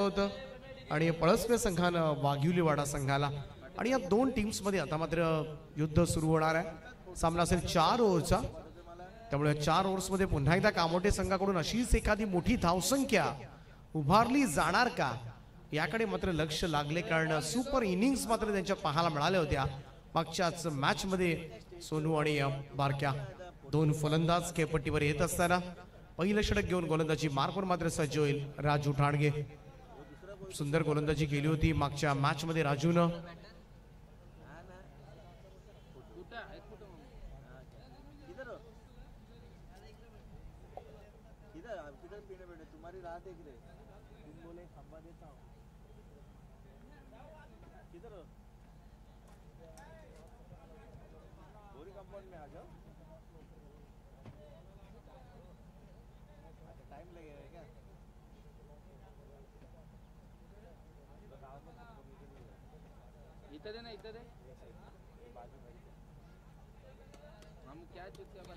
होत आणि पळसवे संघानं वाडा संघाला आणि या दोन टीम्स मध्ये आता मात्र युद्ध सुरू होणार आहे सामना असेल चार ओव्हरचा त्यामुळे चार मध्ये पुन्हा एकदा कामोटे संघाकडून अशीच एखादी मोठी धावसंख्या उभारली जाणार का याकडे मात्र लक्ष लागले कारण सुपर इनिंग्स मात्र त्यांच्या पाहायला मिळाल्या होत्या मागच्याच मध्ये सोनू आणि बारक्या दोन फलंदाज खेळपट्टीवर येत असताना पहिलं षटक घेऊन गोलंदाजी मार्कवर मात्र सज्ज होईल राजू ठाणगे सुंदर गोलंदाजी केली होती मागच्या मॅचमध्ये राजूनं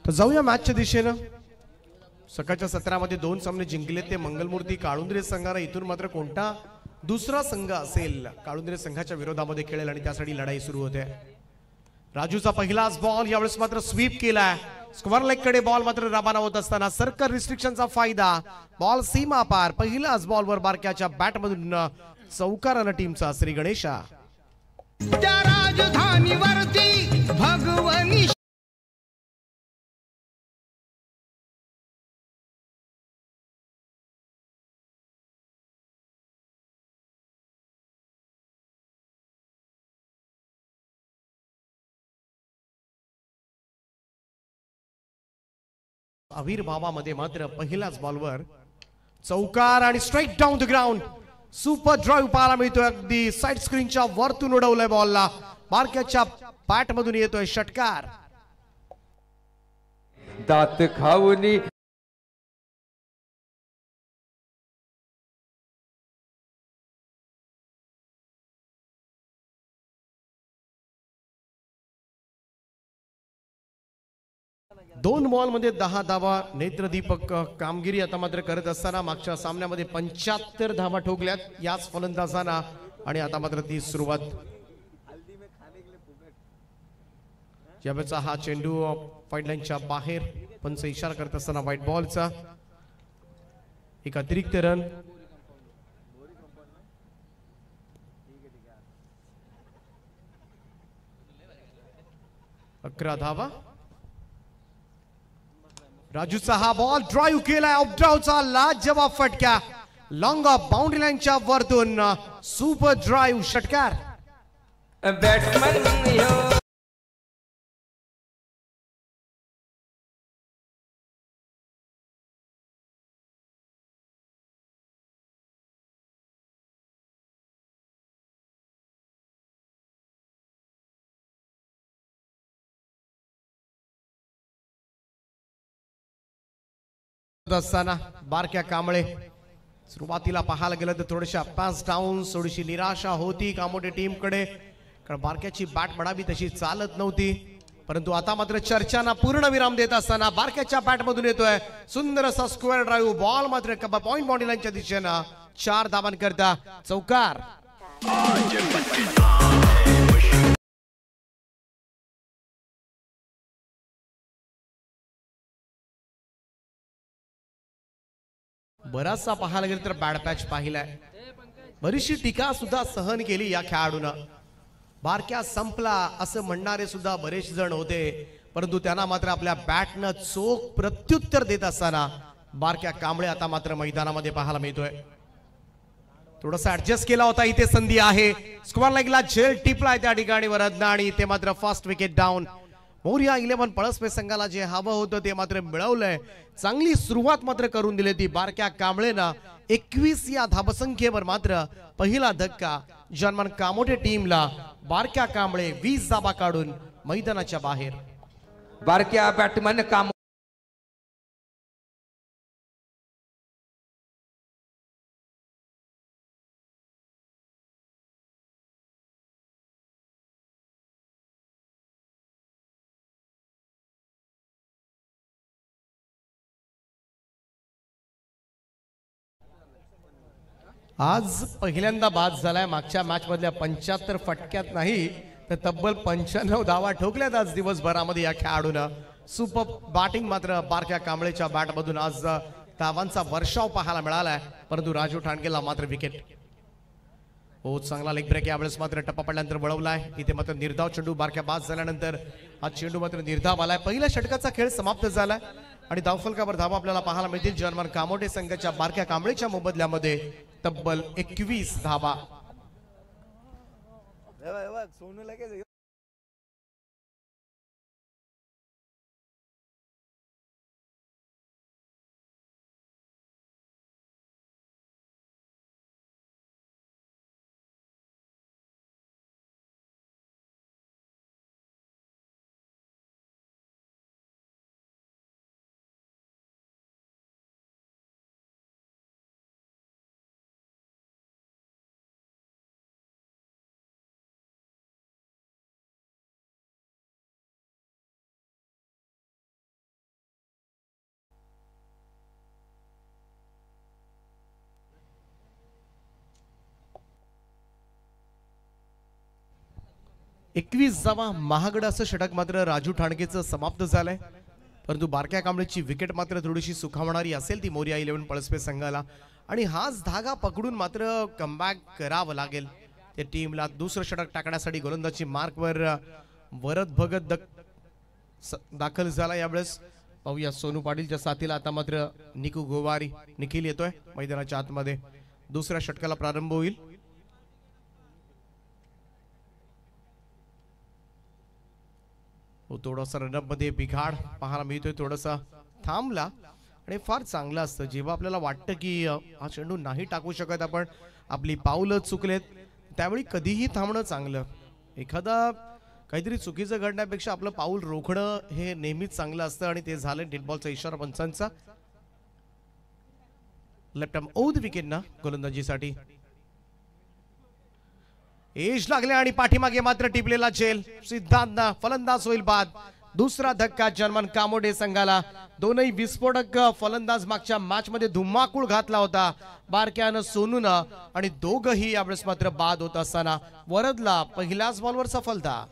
तर जाऊया मॅचच्या दिशेनं सकाळच्या सत्रामध्ये दोन सामने जिंकले ते मंगलमूर्ती काळुंद्रे संघाला इथून मात्र कोणता दुसरा संघ असेल काळुंद्रे संघाच्या विरोधामध्ये खेळेल आणि त्यासाठी लढाई सुरू होते राजूचा पहिलाच बॉल यावेळेस मात्र स्वीप केलाय स्क्वर लेग कडे बॉल मात्र रवाना होत असताना सर्कल रिस्ट्रिक्शनचा फायदा बॉल सीमा पार पहिलाच बॉल वर बारक्याच्या बॅटमधून चौकारानं टीमचा श्री गणेशा राजधानी वरती भगवान आविर्भावामध्ये मात्र पहिलाच बॉलवर चौकार आणि strike down the ground super drive पाहायला मिळतोय अगदी साईड स्क्रीनच्या वरतून उडवलाय बॉलला मार्केटच्या पॅट मधून येतोय षटकार दात खाऊनी दोन मध्ये दहा धावा नेत्रदीपक कामगिरी आता मात्र करत असताना मागच्या सामन्यामध्ये पंच्याहत्तर धावा ठोकल्यात याच फलंदाजांना आणि आता मात्र ती सुरुवात ज्यावेळेचा हा चेंडू फाईडलाईनच्या बाहेर पंच इशारा करत असताना व्हाईट बॉलचा एक अतिरिक्त रन अकरा धावा राजूचा हा बॉल ड्राईव्ह केलाय ऑफडावचा लाज जवाब फटक्या लॉंग ऑफ बाउंड्री लाईनच्या वरतून सुपर ड्राईव्ह षटकार बॅट्समन असताना बारक्या कांबळे सुरुवातीला पाहायला गेलं तर थोड्याशा पाच डाऊन थोडीशी निराशा होती कामोटे टीमकडे कारण बारक्याची बॅट म्हणावी तशी चालत नव्हती परंतु आता मात्र चर्चांना पूर्ण विराम देत असताना बारक्याच्या बॅट मधून येतोय सुंदर असा स्क्वेअर ड्राईव्ह बॉल मात्र पॉईंट बाउंड्री लाईनच्या दिशेनं चार धावांकरता चौकार बराचसा पाहायला गेलं तर बॅड पॅच पाहिलाय बरीचशी टीका सुद्धा सहन केली या खेळाडून बारक्या संपला असं म्हणणारे सुद्धा बरेच जण होते परंतु त्यांना मात्र आपल्या बॅटनं चोख प्रत्युत्तर देत असताना बारक्या कांबळे आता मात्र मैदानामध्ये पाहायला मिळतोय थोडासा ऍडजस्ट केला होता इथे संधी आहे स्क्वॉर लाईकला झेल टिपलाय त्या ठिकाणी वरदना आणि इथे मात्र fast wicket down Morya eleven Palaspe संघाला जे हवं होतं ते मात्र मिळवलंय चांगली सुरुवात मात्र करून दिली ती बारक्या कांबळेनं एकवीस या धाबसंख्येवर मात्र पहिला धक्का जन्मन कामोटे टीमला बारक्या कांबळे वीस जाबा काढून मैदानाच्या बाहेर बारक्या बॅटमॅन काम आज पहिल्यांदा बाद झालाय मागच्या मॅचमधल्या पंच्याहत्तर फटक्यात नाही तर तब्बल पंच्याण्णव धावा ठोकल्यात आज दिवसभरामध्ये या खेळाडून सुपर बॅटिंग मात्र बारक्या कांबळेच्या बॅटमधून आज धावांचा वर्षाव पाहायला मिळालाय परंतु राजू ठाणगेला मात्र विकेट हो चांगला लेग ब्रेक यावेळेस मात्र टप्पा पडल्यानंतर वळवलाय इथे मात्र निर्धाव चेंडू बारक्या बाद झाल्यानंतर हा चेंडू मात्र निर्धाव आलाय पहिल्या षटकाचा खेळ समाप्त झालाय आणि धावफलकावर धावा आपल्याला पाहायला मिळतील जर्मन कामोटे संघाच्या बारक्या कांबळेच्या मोबदल्यामध्ये तब्बल एकवीस धावा सोनं लगेच एकवीस जावा महागड असं षटक मात्र राजू ठाणकेचं समाप्त झालंय परंतु बारक्या कांबळेची विकेट मात्र थोडीशी सुखावणारी असेल ती मोरिया इलेव्हन पळसपे संघाला आणि हाच धागा पकडून मात्र कमबॅक करावं लागेल त्या टीमला दुसरं षटक टाकण्यासाठी गोलंदाजी मार्कवर वरद भगत दाखल झाला यावेळेस पाहूया सोनू पाटीलच्या साथीला आता मात्र निकू गोवारी निखिल येतोय मैदानाच्या आतमध्ये दुसऱ्या षटकाला प्रारंभ होईल थोडासा मध्ये बिघाड पाहायला मिळतोय थोडासा थांबला आणि फार चांगलं असतं जेव्हा आपल्याला वाटतं की हा चेंडू नाही टाकू शकत आपण आपली पावलं चुकलेत त्यावेळी कधीही थांबणं चांगलं एखादा काहीतरी चुकीचं घडण्यापेक्षा आपलं पाऊल रोखणं हे नेहमीच चांगलं असतं आणि ते झालं नेटबॉलचा इशारा पंचांचा लेफ्ट आर्म औद ना गोलंदाजीसाठी एश लागले आणि पाठीमागे मात्र टिपलेला झेल सिद्धांत फलंदाज होईल बाद दुसरा धक्का जर्मन कामोडे संघाला दोनही विस्फोटक फलंदाज मागच्या मॅच मध्ये धुम्माकूळ घातला होता बारक्यानं सोनून आणि दोघही यावेळेस मात्र बाद होत असताना वरदला पहिलाच बॉलवर सफलता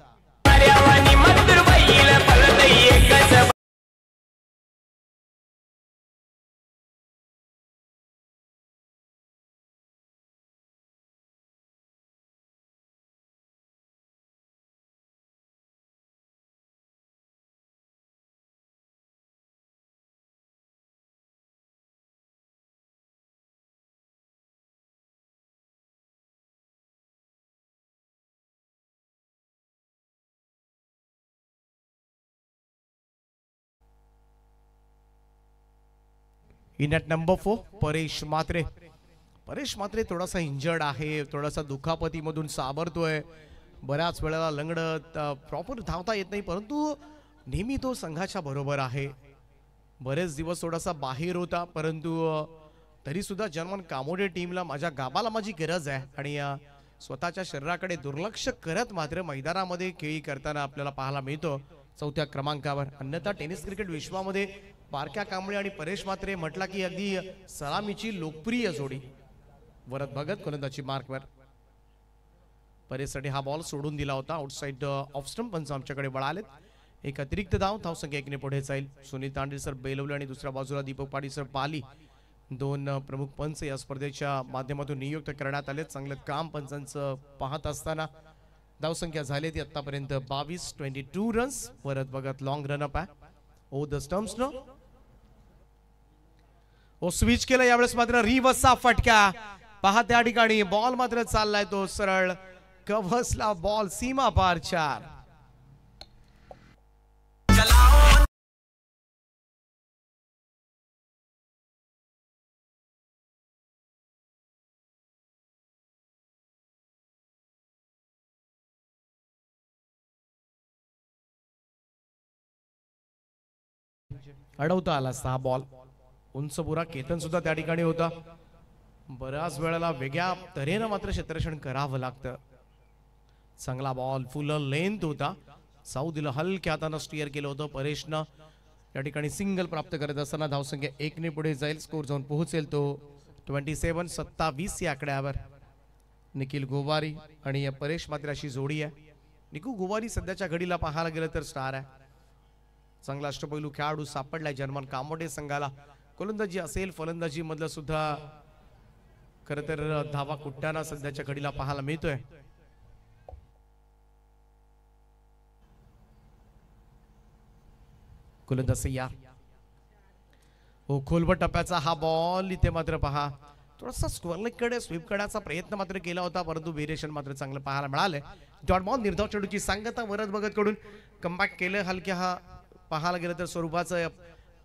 in at number four Paresh Matre Paresh Matre थोडासा इंजर्ड आहे थोडासा दुखापतीमधून सावरतोय बऱ्याच वेळेला लंगडत प्रॉपर धावता येत नाही परंतु नेहमी तो संघाच्या बरोबर आहे बरेच दिवस थोडासा बाहेर होता परंतु तरीसुद्धा जर्मन कामोडे टीमला माझ्या गाबाला माझी गरज आहे आणि स्वतःच्या शरीराकडे दुर्लक्ष करत मात्र मैदानामध्ये खेळी करताना आपल्याला पाहायला मिळतो चौथ्या क्रमांकावर अन्यथा टेनिस क्रिकेट विश्वामध्ये पारख्या कांबळे आणि परेश मात्रे म्हटला की अगदी सलामीची लोकप्रिय जोडी वरद भगत गोलंदाजी मार्कवर परेशसाठी हा बॉल सोडून दिला होता आउटसाईड ऑफ स्टम्प पंच आमच्याकडे वळालेत एक अतिरिक्त धाव धावसंख्या एकने पुढे जाईल सुनील तांडे सर बेलवले आणि दुसऱ्या बाजूला दीपक पाडी सर पाली दोन uh, प्रमुख पंच या स्पर्धेच्या माध्यमातून नियुक्त करण्यात आले चांगलं काम पंचांचं पाहत असताना धावसंख्या झाली ती आतापर्यंत बावीस ट्वेंटी टू रन्स वरत बघत लॉंग रनअप आहे ओ द स्टम्स नो हो स्विच केलं यावेळेस मात्र रिव्हर्सचा फटका पहा त्या ठिकाणी बॉल मात्र चाललाय तो सरळ कवसला बॉल सीमा पार चार अडवता आला सहा बॉल उंचपुरा केतन सुद्धा त्या ठिकाणी होता बऱ्याच वेळेला वेगळ्या तऱ्हेनं मात्र क्षेत्ररक्षण करावं लागतं चांगला बॉल फुल लेंथ होता साऊदीला हलक्या हाताने स्टिअर केलं होतं परेशनं या ठिकाणी सिंगल प्राप्त करत असताना धावसंख्या एकने पुढे जाईल स्कोर जाऊन पोहोचेल तो ट्वेंटी सेवन सत्तावीस या आकड्यावर निखिल गोवारी आणि या परेश मात्र अशी जोडी आहे निकू गोवारी सध्याच्या घडीला पाहायला गेलं तर स्टार आहे चांगला अष्टपैलू खेळाडू सापडलाय जर्मन कामोटे संघाला गोलंदाजी असेल फलंदाजी फलंदाजीमधलं सुद्धा खरं तर धावा कुट्ट्याना सध्याच्या घडीला पाहायला मिळतोय गोलंदाज या हो खोलब टप्प्याचा हा बॉल इथे मात्र पहा थोडासा कडे स्वीप करण्याचा प्रयत्न मात्र केला होता परंतु व्हेरिएशन मात्र चांगलं पाहायला मिळालंय डॉट बॉल निर्धाव चेडूची सांगता वरद बघत कडून कमबॅक केलं हलक्या हा पाहायला गेलं तर स्वरूपाचं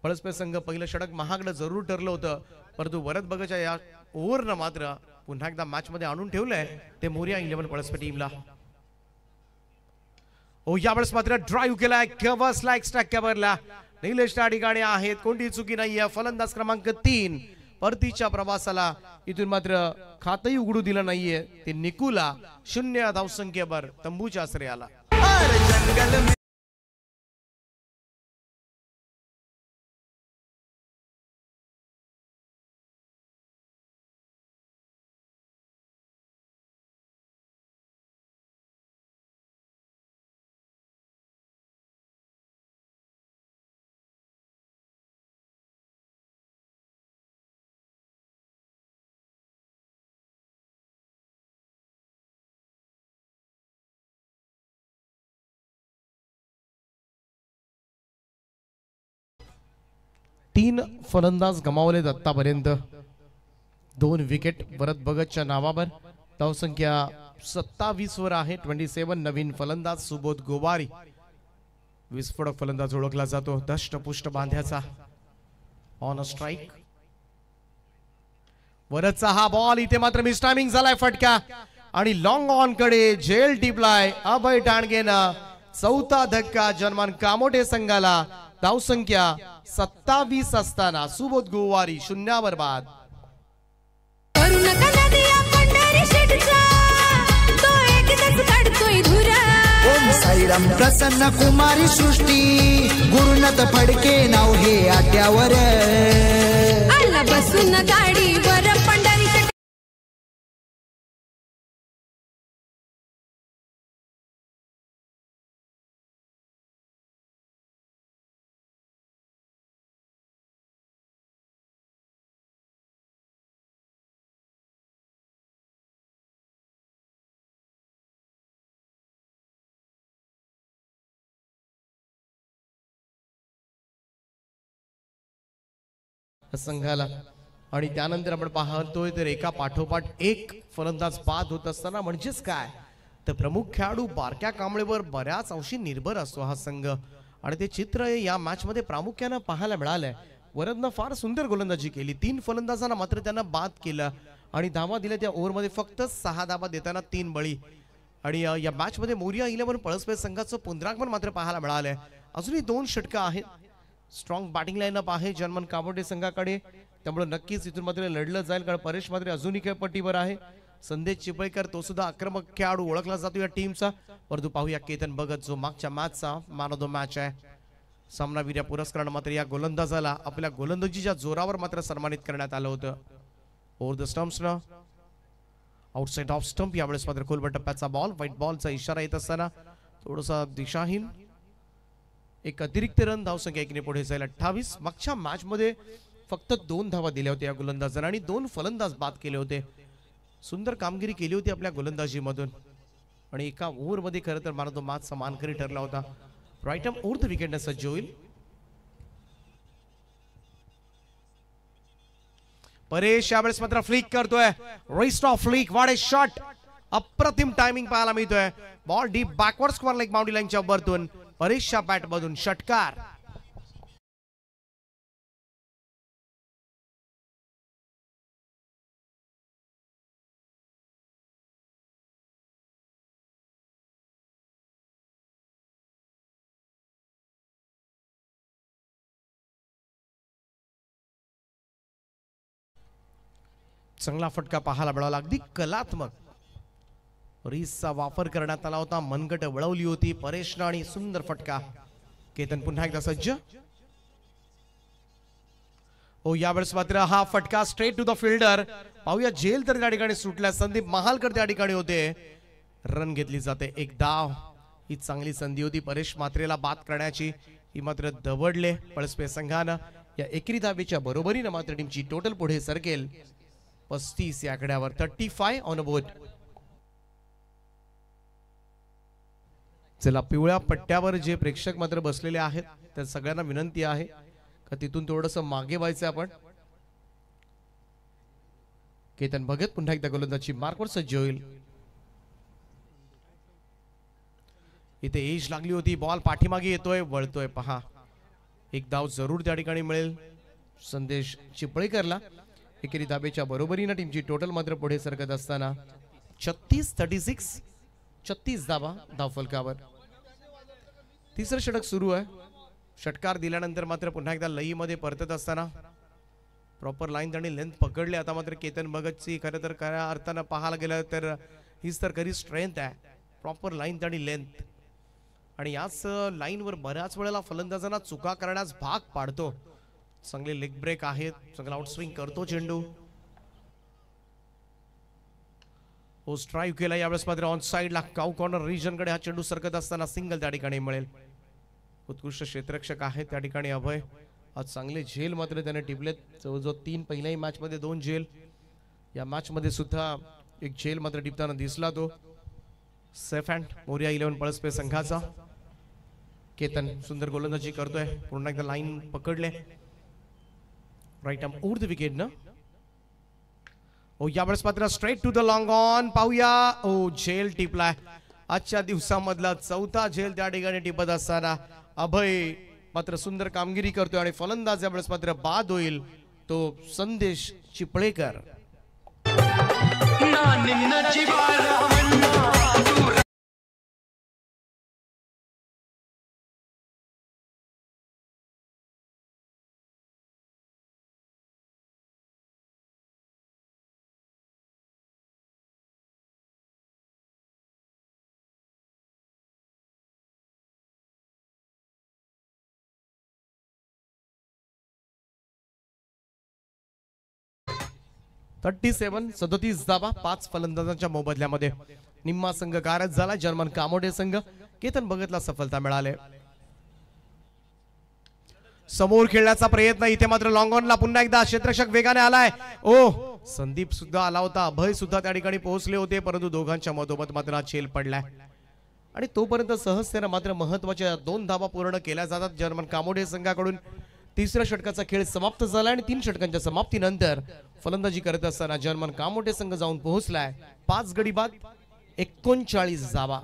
परस्पर संघ पहिलं षटक महागडं जरूर ठरलं होतं परंतु वरद बगच्या या ओव्हरनं मात्र पुन्हा एकदा मॅच मध्ये आणून ठेवलंय ते मोर्या इलेव्हन पळसपे टीमला ओ यावेळेस मात्र ड्राईव्ह केलाय कव्हर्सला एक्स्ट्रा कव्हरला निलेश त्या ठिकाणी आहेत कोणती चुकी नाही नाहीये फलंदाज क्रमांक तीन परतीच्या प्रवासाला इथून मात्र खातही उघडू दिलं नाहीये ते निकुला शून्य धावसंख्येवर तंबूच्या आश्रयाला तीन फलंदाज गमावले आत्तापर्यंत दोन विकेट भरत भगतच्या नावावर धावसंख्या सत्तावीस वर आहे ट्वेंटी सेवन नवीन फलंदाज सुबोध गोवारी विस्फोटक फलंदाज ओळखला जातो दष्टपुष्ट बांध्याचा ऑन अ स्ट्राईक वरचा हा बॉल इथे मात्र मिस मिस्टायमिंग झालाय फटका आणि लॉंग ऑन कडे जेल टिपलाय अभय टाणगेनं चौथा धक्का जन्मान कामोटे संघाला धाव संख्या सत्तावीस असताना सुबोध गोवारी शून्यावर बाद साईराम प्रसन्न कुमारी सृष्टी गुरुनत फडके नाव हे आट्यावर बसून काय संघाला आणि त्यानंतर आपण पाहतोय तर एका पाठोपाठ एक फलंदाज बाद होत असताना म्हणजेच काय तर प्रमुख खेळाडू बारक्या कांबळेवर बऱ्याच अंशी निर्भर असतो हा संघ आणि ते चित्र या मॅच मध्ये प्रामुख्यानं पाहायला मिळालंय वरदनं फार सुंदर गोलंदाजी केली तीन फलंदाजांना मात्र त्यांना बाद केलं आणि धावा दिल्या त्या ओव्हरमध्ये फक्त सहा धावा देताना तीन बळी आणि या मॅच मध्ये मोरिया इलेव्हन पळसपे संघाचं पुनरागमन मात्र पाहायला मिळालंय अजूनही दोन षटकं आहेत स्ट्रॉंग बॅटिंग अप आहे जर्मन काबोडे संघाकडे त्यामुळे नक्कीच इथून मात्र लढलं जाईल कारण परेश मात्र अजूनही खेळपट्टीवर आहे संदेश चिपळेकर तो सुद्धा आक्रमक खेळाडू ओळखला जातो या टीमचा परंतु पाहूया केतन भगत जो मागच्या मॅचचा मॅन ऑफ द मॅच आहे सामना या पुरस्कारानं मात्र या गोलंदाजाला आपल्या गोलंदाजीच्या जोरावर मात्र सन्मानित करण्यात आलं होतं ओव्हर द ना आउटसाइड ऑफ स्टम्प यावेळेस मात्र खोलबट बॉल व्हाईट बॉलचा इशारा येत असताना थोडासा दिशाहीन एक अतिरिक्त रन धावसंख्या एकने पुढे जाईल अठ्ठावीस मागच्या मध्ये फक्त दोन धावा दिल्या होत्या या गोलंदाजांना आणि दोन फलंदाज बाद केले होते सुंदर कामगिरी केली होती आपल्या गोलंदाजीमधून आणि एका ओव्हरमध्ये खरं तर मला तो समान मानकरी ठरला होता राईट ओव्हर द सज्ज होईल परेश यावेळेस मात्र फ्लिक करतोय रेस्ट ऑफ फ्लिक वाडे शॉट अप्रतिम टायमिंग पाहायला मिळतोय बॉल डीप बॅकवर्ड लाईक माउंटी लाईनच्या वरतून परीक्षा मधून षटकार चांगला फटका पाहायला मिळाला अगदी कलात्मक रीसचा वापर करण्यात आला होता मनगट वळवली होती परेशना आणि सुंदर फटका केतन पुन्हा एकदा सज्ज हो यावेळेस मात्र हा फटका स्ट्रेट टू द फिल्डर पाहूया जेल तर त्या ठिकाणी सुटला संदीप महालकर त्या ठिकाणी होते रन घेतली जाते एक डाव ही चांगली संधी होती परेश मात्रेला बात करण्याची ही मात्र दवडले पळस्पे संघानं या एकरी धावेच्या बरोबरीनं मात्र टीमची टोटल पुढे सरकेल पस्तीस या आकड्यावर थर्टी फाय ऑन बोट चला पिवळ्या पट्ट्यावर जे प्रेक्षक मात्र बसलेले आहेत त्या सगळ्यांना विनंती आहे का तिथून थोडस मागे व्हायचं आपण केतन भगत पुन्हा एकदा गोलंदाजी मार्कवर सज्ज होईल इथे एज लागली होती बॉल पाठीमागे येतोय वळतोय पहा एक धाव जरूर त्या ठिकाणी मिळेल संदेश चिपळेकरला एकेरी धाबेच्या बरोबरीनं टीमची टोटल मात्र पुढे सरकत असताना छत्तीस थर्टी सिक्स छत्तीस धावा फलकावर तिसरं षटक सुरू आहे षटकार दिल्यानंतर मात्र पुन्हा एकदा लईमध्ये परतत असताना प्रॉपर लाईन आणि लेंथ पकडली आता मात्र केतन भगतची खरं तर खऱ्या अर्थानं पाहायला गेलं तर हीच तर खरी स्ट्रेंथ आहे प्रॉपर लाईन आणि लेंथ आणि याच लाईनवर बऱ्याच वेळेला फलंदाजांना चुका करण्यास भाग पाडतो चांगले लेग ब्रेक आहेत चांगला आउटस्विंग करतो चेंडू हो स्ट्राईव्ह केला यावेळेस मात्र ऑन साईडला काऊ कॉर्नर रिजनकडे हा चेंडू सरकत असताना सिंगल त्या ठिकाणी मिळेल उत्कृष्ट क्षेत्ररक्षक आहे त्या ठिकाणी अभय आज चांगले झेल मात्र त्याने टिपलेत जवळजवळ तीन पहिल्याही मॅचमध्ये दोन झेल या मॅचमध्ये सुद्धा एक झेल मात्र टिपताना दिसला तो safe and Morya eleven Palaspe संघाचा केतन सुंदर गोलंदाजी करतोय पूर्ण एकदा लाईन पकडले राईट आम ओर द विकेट ना हो यावेळेस मात्र straight to the long on पाहूया ओ झेल टिपलाय आजच्या दिवसामधला चौथा झेल त्या ठिकाणी टिपत असताना अभय मात्र सुंदर कामगिरी करतोय आणि फलंदाज यावेळेस मात्र बाद होईल तो संदेश चिपळेकर थर्टी सेवन सदतीस धावा पाच फलंदाजांच्या मोबदल्यामध्ये निम्मा संघ गारज झाला जर्मन कामोडे संघ केतन भगतला सफलता मिळाले समोर खेळण्याचा प्रयत्न इथे मात्र लॉंग ऑनला पुन्हा एकदा क्षेत्रक्षक वेगाने आलाय ओ संदीप सुद्धा आला होता अभय सुद्धा त्या ठिकाणी पोहोचले होते परंतु दोघांच्या मधोमध मात्र छेल पडलाय आणि तोपर्यंत सहजतेनं मात्र महत्वाच्या दोन धाबा पूर्ण केल्या जातात जर्मन कामोडे संघाकडून तिसऱ्या षटकाचा खेळ समाप्त झाला आणि तीन षटकांच्या समाप्तीनंतर फलंदाजी करत असताना जर्मन कामोटे संघ जाऊन पोहोचलाय पाच गडी बाद एकोणचाळीस जावा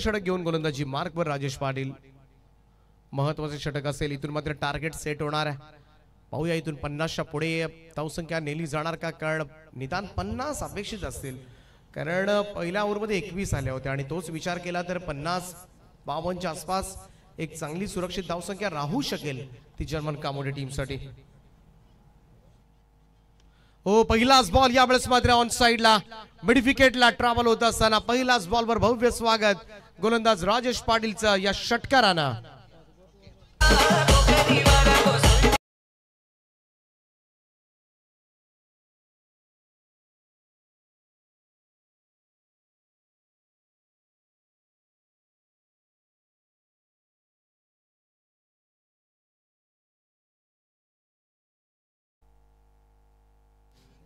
षटक घेऊन गोलंदाजी मार्कवर राजेश पाटील महत्वाचे षटक असेल इथून मात्र टार्गेट सेट होणार आहे पाहूया इथून पन्नासच्या पुढे धावसंख्या नेली जाणार का कारण निदान पन्नास अपेक्षित असतील कारण पहिल्या ओव्हरमध्ये एकवीस आल्या होत्या आणि तोच विचार केला तर पन्नास बावनच्या आसपास एक चांगली सुरक्षित धावसंख्या राहू शकेल ती जर्मन कामोडी साठी हो पहिलाच बॉल यावेळेस मात्र ऑन साईडला मेडिफिकेटला ट्रॅव्हल होत असताना पहिलाच बॉलवर भव्य स्वागत गोलंदाज राजेश पाटीलचा या षटकाराना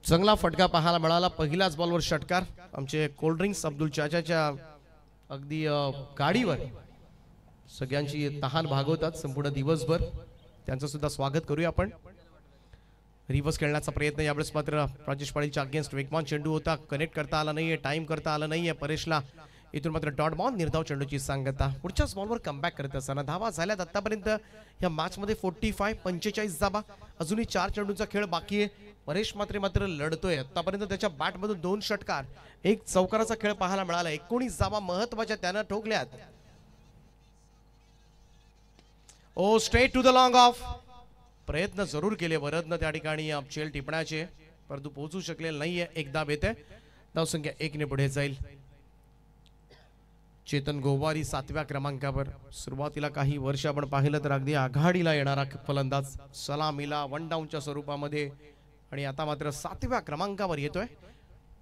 चांगला फटका पाहायला मिळाला पहिलाच बॉलवर षटकार आमचे कोल्ड्रिंक्स अब्दुल चाचाच्या अगदी गाडीवर सगळ्यांची तहान भागवतात संपूर्ण दिवसभर त्यांचं सुद्धा स्वागत करूया आपण रिवर्स खेळण्याचा प्रयत्न यावेळेस मात्र राजेश पाटीलच्या अगेन्स्ट वेगमान चेंडू होता कनेक्ट करता आला नाहीये टाइम करता आला नाहीये परेशला इथून मात्र डॉट बॉल निर्धाव चेंडूची सांगता पुढच्या बॉलवर कमबॅक करत असताना धावा झाल्यात आतापर्यंत या मध्ये फोर्टी फाय पंचेचाळीस धावा अजूनही चार चेंडूचा खेळ बाकी आहे परेश मात्रे मात्र लढतोय आतापर्यंत त्याच्या बॅटमधून दोन षटकार एक चौकाराचा खेळ पाहायला मिळाला एकोणीस जावा महत्वाच्या त्यानं ठोकल्यात ओ straight to the long off प्रयत्न जरूर केले वरदनं त्या ठिकाणी चेल टिपण्याचे परंतु पोहोचू शकले नाहीये एकदा दाब येते धावसंख्या एक ने पुढे जाईल चेतन गोवारी सातव्या क्रमांकावर सुरुवातीला काही वर्ष आपण पाहिलं तर अगदी आघाडीला येणारा फलंदाज सलामीला वन डाऊनच्या स्वरूपामध्ये आणि आता मात्र सातव्या क्रमांकावर येतोय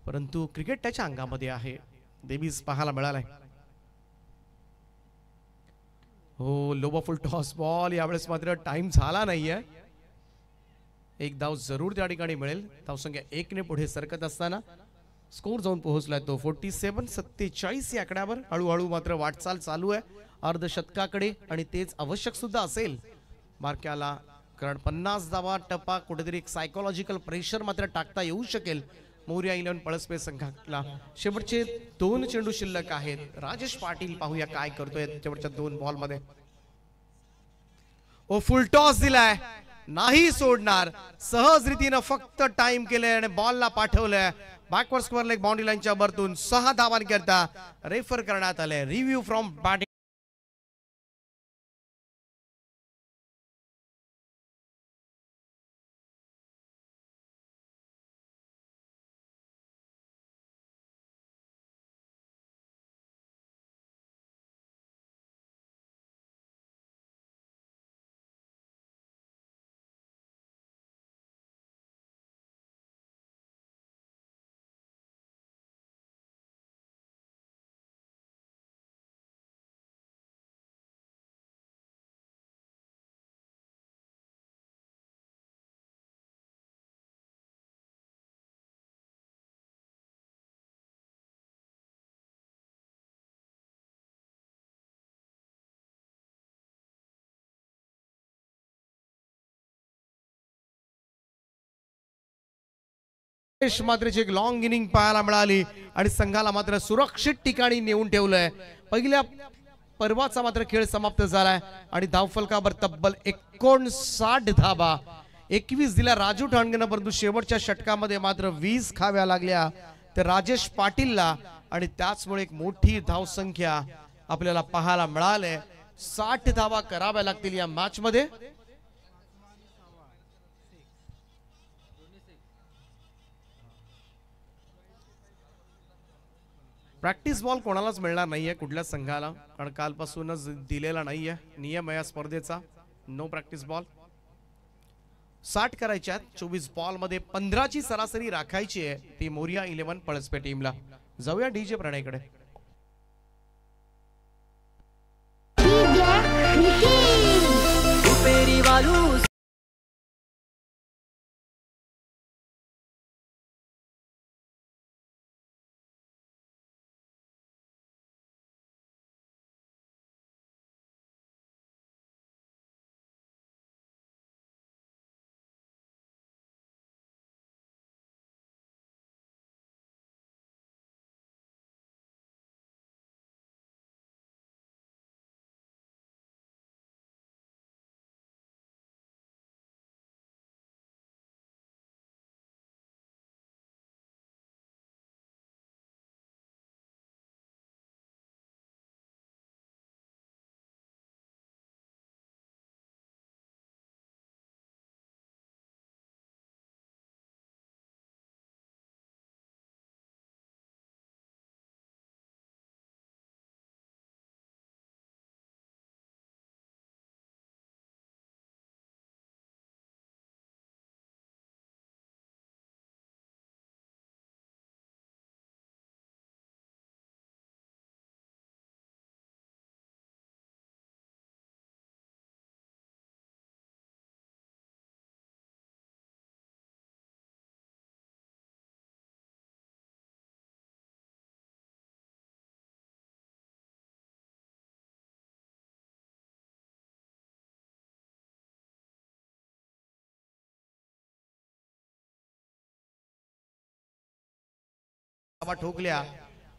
परंतु क्रिकेट त्याच्या अंगामध्ये आहे देवीज पाहायला मिळालाय हो लोबाफुल टॉस बॉल यावेळेस मात्र टाइम झाला नाहीये एक धाव जरूर त्या ठिकाणी मिळेल धाव एक ने पुढे सरकत असताना स्कोर जाऊन पोहोचलाय तो फोर्टी सेव्हन सत्तेचाळीस या आकड्यावर हळूहळू मात्र वाटचाल चालू आहे अर्धशतकाकडे आणि तेच आवश्यक सुद्धा असेल मार्क्याला कारण पन्नास धावा टपा कुठेतरी एक सायकोलॉजिकल प्रेशर मात्र टाकता येऊ शकेल मोर्या इलेव्हन पळसपे संघाला शेवटचे दोन चेंडू शिल्लक आहेत राजेश पाटील पाहूया काय करतोय शेवटच्या दोन बॉल मध्ये ओ फुल टॉस दिलाय नाही सोडणार सहज रीतीनं फक्त टाइम केलंय आणि बॉलला पाठवलंय बॅकवर्ड स्क्वेअर बाउंड्री लाईनच्या वरतून सहा धावांकरता रेफर करण्यात आलंय रिव्ह्यू फ्रॉम बॅटिंग मात्र एक लॉंग इनिंग पाहायला मिळाली आणि संघाला मात्र सुरक्षित ठिकाणी नेऊन ठेवलंय पहिल्या पर्वाचा मात्र खेळ समाप्त झालाय आणि धावफलकावर तब्बल एकोणसाठ धाबा एकवीस दिला राजू ठाणगेनं परंतु शेवटच्या षटकामध्ये मात्र वीस खाव्या लागल्या तर राजेश पाटीलला आणि त्याचमुळे एक मोठी धावसंख्या आपल्याला पाहायला मिळाले साठ धावा कराव्या लागतील या मॅच मध्ये प्रॅक्टिस बॉल कोणालाच मिळणार नाहीये आहे कुठल्याच संघाला कारण कालपासूनच दिलेला नाहीये नियम आहे या स्पर्धेचा नो प्रॅक्टिस बॉल साठ करायच्या चोवीस बॉलमध्ये पंधराची सरासरी राखायची आहे ती मोरिया इलेव्हन पळसपे टीमला जाऊया डीजे प्रणयकडे धावा ठोकल्या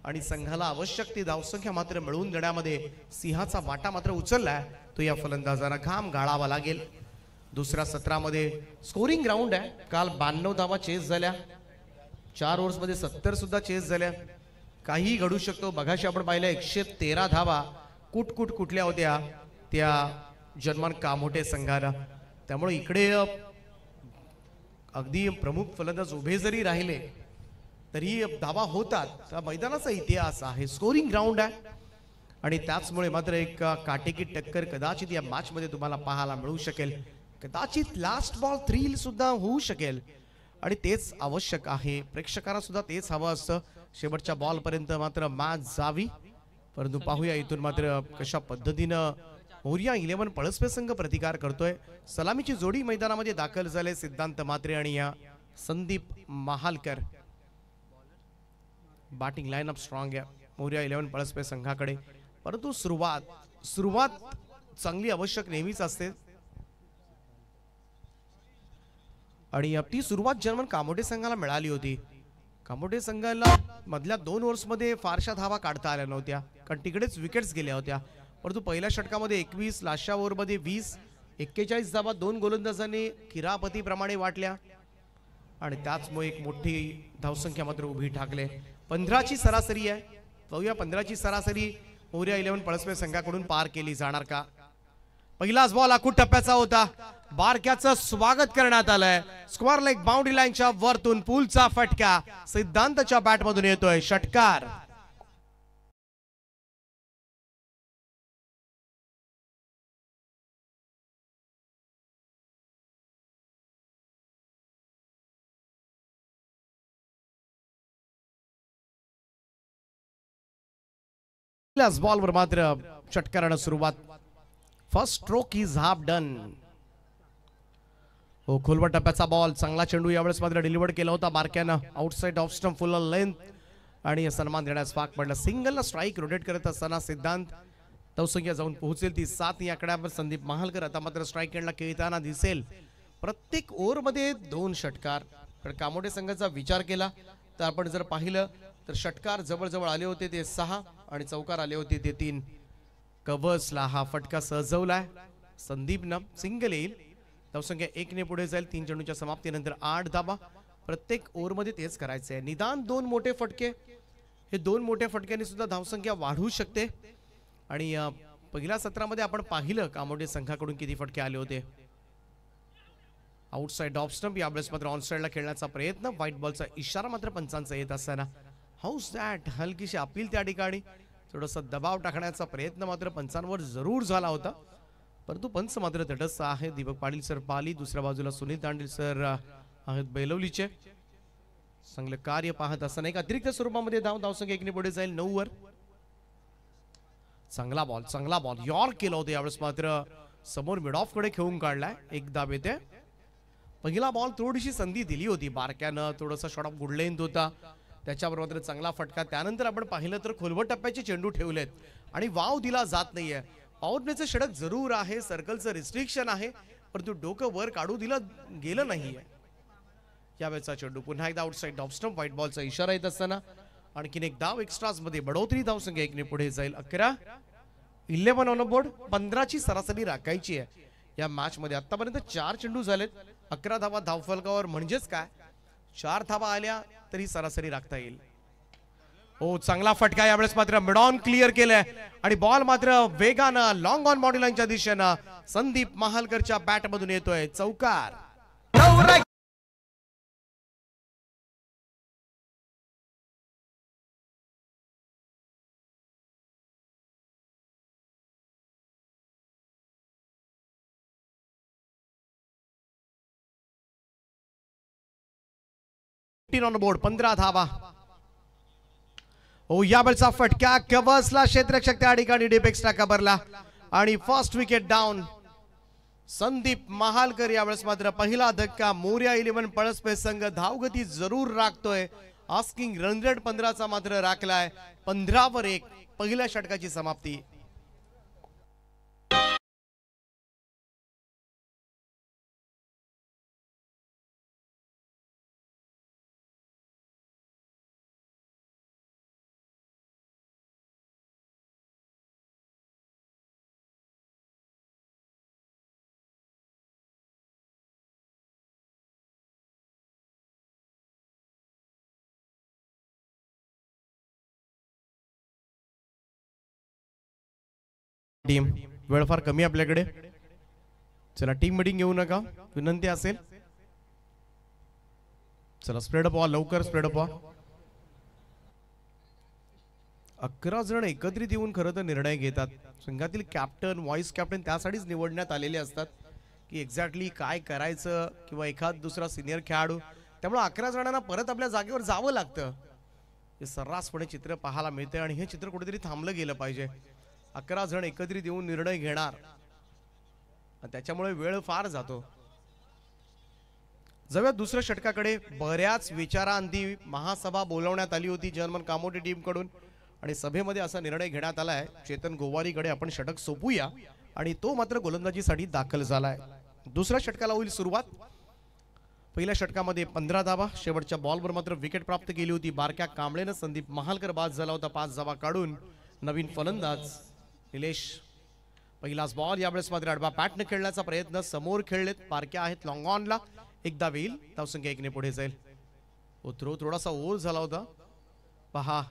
आणि संघाला आवश्यक ती धावसंख्या मात्र मिळवून देण्यामध्ये सिंहाचा वाटा मात्र उचललाय तो या फलंदाजांना घाम गाळावा लागेल दुसऱ्या सत्रामध्ये स्कोरिंग ग्राउंड आहे काल ब्याण्णव धावा चेस झाल्या चार ओव्हर्समध्ये सत्तर सुद्धा चेस झाल्या काहीही घडू शकतो बघाशी आपण पाहिलं एकशे तेरा धावा कुट कुट कुठल्या होत्या त्या जन्मान कामोटे संघाला त्यामुळे इकडे अगदी प्रमुख फलंदाज उभे जरी राहिले तरी दावा होतात मैदानाचा इतिहास आहे स्कोरिंग ग्राउंड आहे आणि त्याचमुळे मात्र एक काटेकी टक्कर कदाचित या मॅच मध्ये तुम्हाला पाहायला मिळू शकेल कदाचित लास्ट बॉल थ्रील सुद्धा होऊ शकेल आणि तेच आवश्यक आहे प्रेक्षकांना सुद्धा तेच हवं असतं शेवटच्या बॉल पर्यंत मात्र मॅच जावी परंतु पाहूया इथून मात्र कशा पद्धतीनं मोर्या इलेव्हन पळसपे संघ प्रतिकार करतोय सलामीची जोडी मैदानामध्ये दाखल झाले सिद्धांत मात्रे आणि या Sandeep Mahalkar batting lineup strong आहे मोर्या इलेव्हन पळसपे संघाकडे परंतु सुरुवात सुरुवात चांगली आवश्यक नेहमीच असते आणि ती सुरुवात जर्मन कामोटे संघाला मिळाली होती कामोटे संघाला मधल्या दोन ओव्हर्समध्ये फारशा धावा काढता आल्या नव्हत्या कारण तिकडेच विकेट्स गेल्या होत्या परंतु पहिल्या षटकामध्ये एकवीस लास्टच्या ओव्हरमध्ये वीस एक्केचाळीस धावा दोन गोलंदाजांनी किरापतीप्रमाणे वाटल्या आणि त्याचमुळे एक मोठी धावसंख्या मात्र उभी ठाकले पंधराची सरासरी आहे बघूया पंधराची सरासरी मोर्या इलेव्हन पळसवे संघाकडून पार केली जाणार का पहिलाच बॉल आखूट टप्प्याचा होता बारक्याचं स्वागत करण्यात आलंय स्क्वेअर लेग बाउंड्री लाईनच्या वरतून पूलचा फटका सिद्धांतच्या बॅटमधून येतोय षटकार पहिल्याच बॉलवर मात्र षटकारानं सुरुवात first stroke is half done हो खोलवट टप्प्याचा बॉल चांगला चेंडू यावेळेस मात्र डिलिव्हर केला होता बारक्यानं outside off stump full length आणि सन्मान देण्यास भाग पडला सिंगलला स्ट्राईक रोटेट करत असताना सिद्धांत तवसंख्या जाऊन पोहोचेल ती सात या आकड्यावर संदीप महालकर आता मात्र स्ट्राईक एंडला खेळताना दिसेल प्रत्येक ओव्हरमध्ये दोन षटकार पण कामोटे संघाचा विचार केला तर आपण जर पाहिलं तर षटकार जवळजवळ आले होते ते सहा आणि चौकार आले होते ते तीन कवसला हा फटका सहजवलाय न सिंगल येईल धावसंख्या ने पुढे जाईल तीन चेंडूच्या समाप्तीनंतर आठ धाबा प्रत्येक ओव्हरमध्ये तेच करायचं आहे निदान दोन मोठे फटके हे दोन मोठ्या फटक्यांनी सुद्धा धावसंख्या वाढू शकते आणि पहिल्या सत्रामध्ये आपण पाहिलं कामोडे संघाकडून किती फटके आले होते आउटसाईड ऑफ या यावेळेस मात्र ऑनसाईडला खेळण्याचा प्रयत्न व्हाईट बॉलचा इशारा मात्र पंचांचा येत असताना हाऊस दॅट हलकीशी अपील त्या ठिकाणी थोडासा दबाव टाकण्याचा प्रयत्न मात्र पंचांवर जरूर झाला होता परंतु पंच मात्र तटस्थ आहे दीपक पाटील सर पाली दुसऱ्या बाजूला सुनील तांडील सर आहेत बैलवलीचे चांगलं कार्य पाहत असताना एक अतिरिक्त स्वरूपामध्ये धाव धावसंख्या एकने पुढे जाईल नऊ वर चांगला बॉल चांगला बॉल यॉर केला होता यावेळेस मात्र समोर मिड ऑफ कडे खेळून काढलाय एक दाब येते पहिला बॉल थोडीशी संधी दिली होती बारक्यानं थोडासा शॉर्ट ऑफ गुडलेंद होता त्याच्याबरोबर मात्र चांगला फटका त्यानंतर आपण पाहिलं तर खोलवर टप्प्याचे चेंडू ठेवलेत आणि वाव दिला जात नाहीये आहे षडक जरूर आहे सर्कलचं रिस्ट्रिक्शन आहे परंतु डोकं वर काढू दिलं गेलं नाहीये या यावेळेचा चेंडू पुन्हा एकदा आउटसाईड डॉपस्टम व्हाईट बॉलचा इशारा येत असताना आणखीन एक धाव एक्स्ट्रा मध्ये बढोतरी धाव संख्या एकने पुढे जाईल अकरा इलेव्हन ऑन बोर्ड पंधराची सरासरी राखायची आहे या मॅच मध्ये आतापर्यंत चार चेंडू झालेत अकरा धावा धावफलकावर म्हणजेच काय चार थाबा आल्या तरी सरासरी राखता येईल हो चांगला फटका यावेळेस मात्र मिडॉन क्लिअर केलाय आणि बॉल मात्र वेगानं लॉंग ऑन मॉड्युलांच्या दिशेनं संदीप महालकरच्या बॅट मधून येतोय चौकार 15 ऑन बोर्ड 15 धावा ओ यावेळचा फटका कवसला क्षेत्ररक्षक त्या ठिकाणी डीप एक्स्ट्रा कबरला आणि first wicket down Sandeep Mahalkar यावेळेस मात्र पहिला धक्का मोर्या इलेव्हन पळसपे संघ धावगती जरूर राखतोय आस्किंग रन रेट पंधराचा मात्र राखलाय पंधरावर एक पहिल्या षटकाची समाप्ती टीम वेळ फार कमी आपल्याकडे चला टीम मिटिंग घेऊ नका विनंती असेल चला स्प्रेड व्हा लवकर स्प्रेड व्हा अकरा जण एकत्रित येऊन खरं तर निर्णय घेतात संघातील कॅप्टन व्हॉइस कॅप्टन त्यासाठीच निवडण्यात आलेले असतात की एक्झॅक्टली काय करायचं किंवा एखाद दुसरा सिनियर खेळाडू त्यामुळे अकरा जणांना परत आपल्या जागेवर जावं लागतं हे सर्रासपणे चित्र पाहायला मिळते आणि हे चित्र कुठेतरी थांबलं गेलं पाहिजे अकरा जण एकत्रित येऊन निर्णय घेणार त्याच्यामुळे वेळ फार जातो जव्या दुसऱ्या षटकाकडे बऱ्याच विचारांधी महासभा बोलवण्यात आली होती जर्मन कामोटी कडून आणि सभेमध्ये असा निर्णय घेण्यात आला आहे चेतन गोवारीकडे आपण षटक सोपूया आणि तो मात्र गोलंदाजीसाठी दाखल झालाय दुसऱ्या षटकाला होईल सुरुवात पहिल्या षटकामध्ये पंधरा धावा शेवटच्या बॉलवर मात्र विकेट प्राप्त केली होती बारक्या कांबळेनं संदीप महालकर बाद झाला होता पाच धावा काढून नवीन फलंदाज निलेश पहिलाच बॉल यावेळेस मात्र अडबा पॅटनं खेळण्याचा प्रयत्न समोर खेळलेत पारक्या आहेत ला एकदा वेईल संख्या एकने पुढे जाईल उतरो थोडासा ओर झाला होता पहा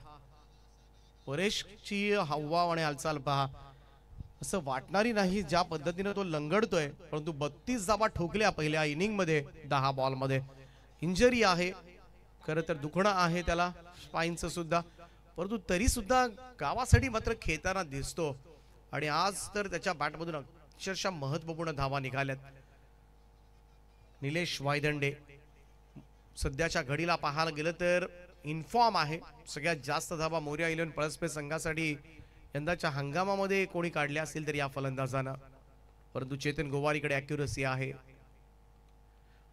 परेशची हववा आणि हालचाल पहा असं वाटणारी नाही ज्या पद्धतीने तो लंगडतोय परंतु बत्तीस जाबा ठोकल्या पहिल्या इनिंगमध्ये दहा बॉलमध्ये इंजरी आहे खरं तर दुखणं आहे त्याला स्पाईनचं सुद्धा परंतु तरी सुद्धा गावासाठी मात्र खेळताना दिसतो आणि आज तर त्याच्या बॅटमधून अक्षरशः महत्वपूर्ण धावा निघाल्यात निलेश वायदंडे सध्याच्या घडीला पाहायला गेलं तर इन्फॉर्म आहे सगळ्यात जास्त धावा मोर्या इलेवन पळसपे संघासाठी यंदाच्या हंगामामध्ये कोणी काढल्या असतील तर या फलंदाजांना परंतु चेतन गोवारीकडे अॅक्युरसी आहे